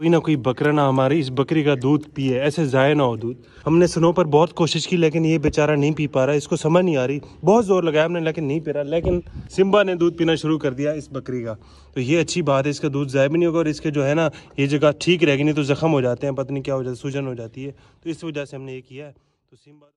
कोई ना कोई बकरा ना हमारी इस बकरी का दूध पिए ऐसे ज़ाय ना हो दूध हमने स्नो पर बहुत कोशिश की लेकिन ये बेचारा नहीं पी पा रहा इसको समझ नहीं आ रही बहुत ज़ोर लगाया हमने लेकिन नहीं पी रहा लेकिन सिम्बा ने दूध पीना शुरू कर दिया इस बकरी का तो ये अच्छी बात है इसका दूध ज़ाय भी नहीं होगा और इसके जो है ना ये जगह ठीक रहेगी नहीं तो ज़ख्म हो जाते हैं पत्नी क्या हो जाता है सूजन हो जाती है तो इस वजह से हमने ये किया है तो सिम्बा